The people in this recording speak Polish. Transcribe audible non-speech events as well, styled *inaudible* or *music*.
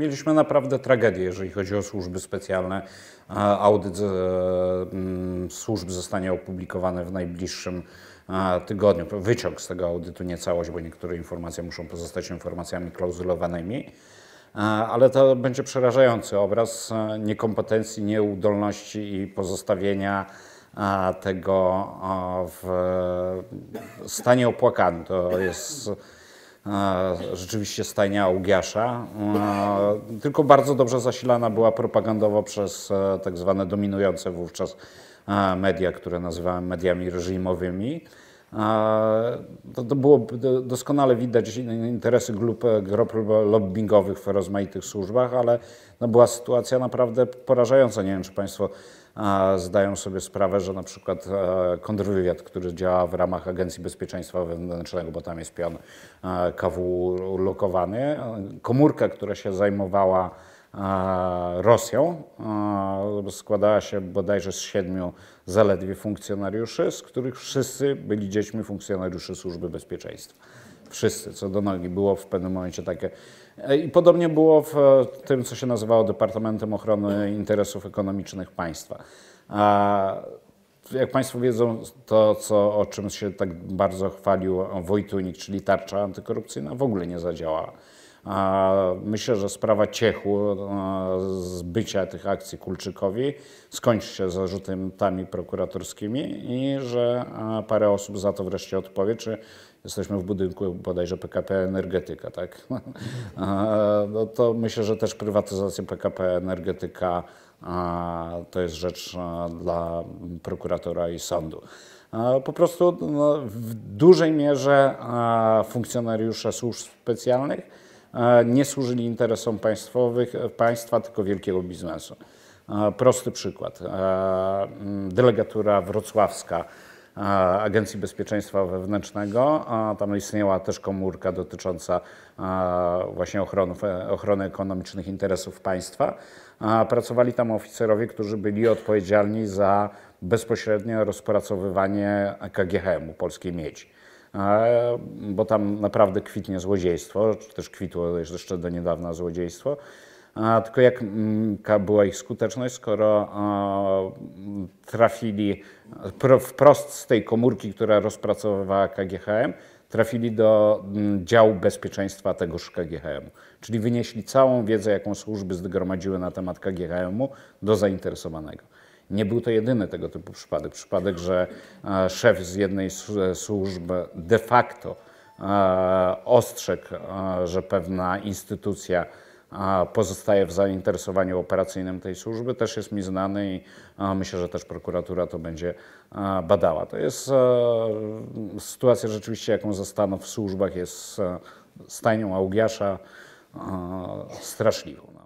mieliśmy naprawdę tragedię, jeżeli chodzi o służby specjalne. Audyt e, mm, służb zostanie opublikowany w najbliższym e, tygodniu. Wyciąg z tego audytu, nie całość, bo niektóre informacje muszą pozostać informacjami klauzulowanymi. E, ale to będzie przerażający obraz niekompetencji, nieudolności i pozostawienia tego w stanie opłakanym. To jest rzeczywiście stajnia Augiasza, tylko bardzo dobrze zasilana była propagandowo przez e, tak zwane dominujące wówczas e, media, które nazywałem mediami reżimowymi. To, to było doskonale widać interesy grup, grup lobbyingowych w rozmaitych służbach, ale no była sytuacja naprawdę porażająca. Nie wiem, czy Państwo zdają sobie sprawę, że na przykład kontrwywiad, który działa w ramach Agencji Bezpieczeństwa Wewnętrznego, bo tam jest pion KW ulokowany, komórka, która się zajmowała Rosją. Składała się bodajże z siedmiu zaledwie funkcjonariuszy, z których wszyscy byli dziećmi funkcjonariuszy Służby Bezpieczeństwa. Wszyscy, co do nogi, było w pewnym momencie takie. E, I podobnie było w e, tym, co się nazywało Departamentem Ochrony Interesów Ekonomicznych Państwa. Jak Państwo wiedzą, to co, o czym się tak bardzo chwalił Wojtunik, czyli tarcza antykorupcyjna, w ogóle nie zadziałała. Myślę, że sprawa Ciechu, e, zbycia tych akcji Kulczykowi skończy się zarzutami prokuratorskimi i że e, parę osób za to wreszcie odpowie, czy jesteśmy w budynku bodajże PKP Energetyka, tak? *laughs* E, no to myślę, że też prywatyzacja PKP Energetyka to jest rzecz dla prokuratora i sądu. Po prostu no, w dużej mierze funkcjonariusze służb specjalnych E, nie służyli interesom państwowych, e, państwa, tylko wielkiego biznesu. E, prosty przykład. Delegatura wrocławska Agencji Bezpieczeństwa Wewnętrznego. Tam istniała też komórka dotycząca właśnie ochrony, ochrony ekonomicznych interesów państwa. Pracowali tam oficerowie, którzy byli odpowiedzialni za bezpośrednie rozpracowywanie KGHM-u Polskiej Miedzi bo tam naprawdę kwitnie złodziejstwo, czy też kwitło jeszcze do niedawna złodziejstwo. Tylko jaka mm, była ich skuteczność, skoro trafili wprost z tej komórki, która rozpracowywała KGHM, trafili do mm, działu bezpieczeństwa tegoż KGHM. Czyli wynieśli całą wiedzę, jaką służby zgromadziły na temat KGHM-u do zainteresowanego. Nie był to jedyny tego typu przypadek. Przypadek, że e, szef z jednej e, służby de facto e, ostrzegł, że pewna instytucja pozostaje w zainteresowaniu operacyjnym tej służby, też jest mi znany i myślę, że też prokuratura to będzie badała. To jest sytuacja rzeczywiście, jaką zastano w służbach, jest stajnią Augiasza straszliwą. No.